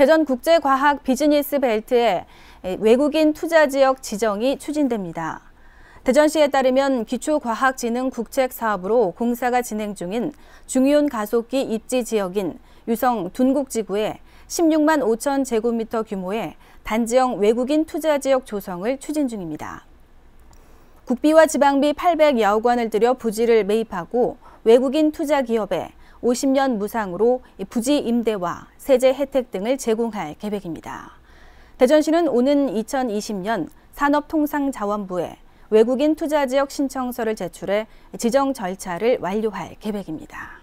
대전 국제과학 비즈니스 벨트에 외국인 투자 지역 지정이 추진됩니다. 대전시에 따르면 기초과학진흥 국책 사업으로 공사가 진행 중인 중이온 가속기 입지 지역인 유성 둔국지구에 16만 5천 제곱미터 규모의 단지형 외국인 투자 지역 조성을 추진 중입니다. 국비와 지방비 800여억 원을 들여 부지를 매입하고 외국인 투자 기업에 50년 무상으로 부지 임대와 세제 혜택 등을 제공할 계획입니다. 대전시는 오는 2020년 산업통상자원부에 외국인 투자 지역 신청서를 제출해 지정 절차를 완료할 계획입니다.